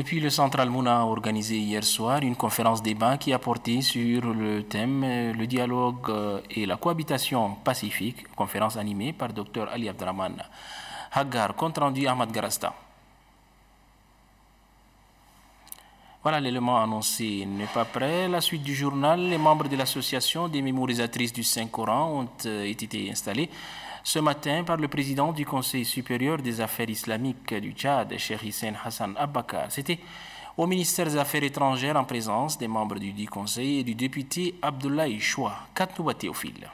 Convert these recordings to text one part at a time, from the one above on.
Et puis le Central Mouna a organisé hier soir une conférence débat qui a porté sur le thème euh, le dialogue euh, et la cohabitation pacifique, conférence animée par Dr Ali Abdraman. Hagar, compte rendu Ahmad Garasta. Voilà l'élément annoncé n'est pas prêt. La suite du journal, les membres de l'association des mémorisatrices du Saint-Coran ont euh, été installés ce matin par le président du Conseil supérieur des affaires islamiques du Tchad, Cheikh Hissène Hassan Abakar. C'était au ministère des Affaires étrangères en présence des membres du dit Conseil et du député Abdoulaye Choua. Katouba Théophile.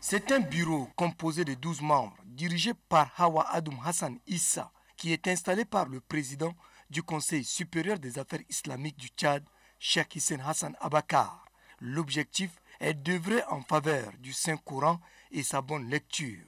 C'est un bureau composé de 12 membres, dirigé par Hawa Adoum Hassan Issa, qui est installé par le président du Conseil supérieur des affaires islamiques du Tchad, Cheikh Hissène Hassan Abakar. L'objectif elle devrait en faveur du Saint-Coran et sa bonne lecture.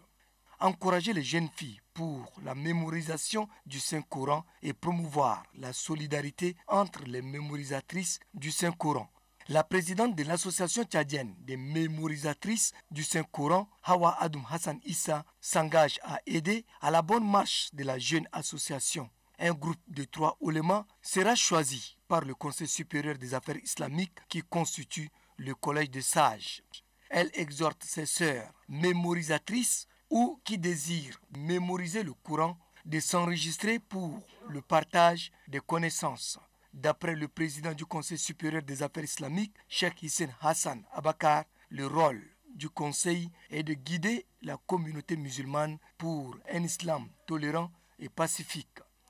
Encourager les jeunes filles pour la mémorisation du Saint-Coran et promouvoir la solidarité entre les mémorisatrices du Saint-Coran. La présidente de l'association tchadienne des mémorisatrices du Saint-Coran, Hawa Adum Hassan Issa, s'engage à aider à la bonne marche de la jeune association. Un groupe de trois oulémas sera choisi par le Conseil supérieur des affaires islamiques qui constitue le collège des sages. Elle exhorte ses sœurs mémorisatrices ou qui désirent mémoriser le courant de s'enregistrer pour le partage des connaissances. D'après le président du Conseil supérieur des affaires islamiques, Sheikh Hissène Hassan Abakar, le rôle du Conseil est de guider la communauté musulmane pour un islam tolérant et pacifique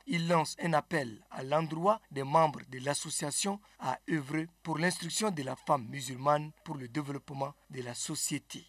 il lance un appel à l'endroit des membres de l'association à œuvrer pour l'instruction de la femme musulmane pour le développement de la société.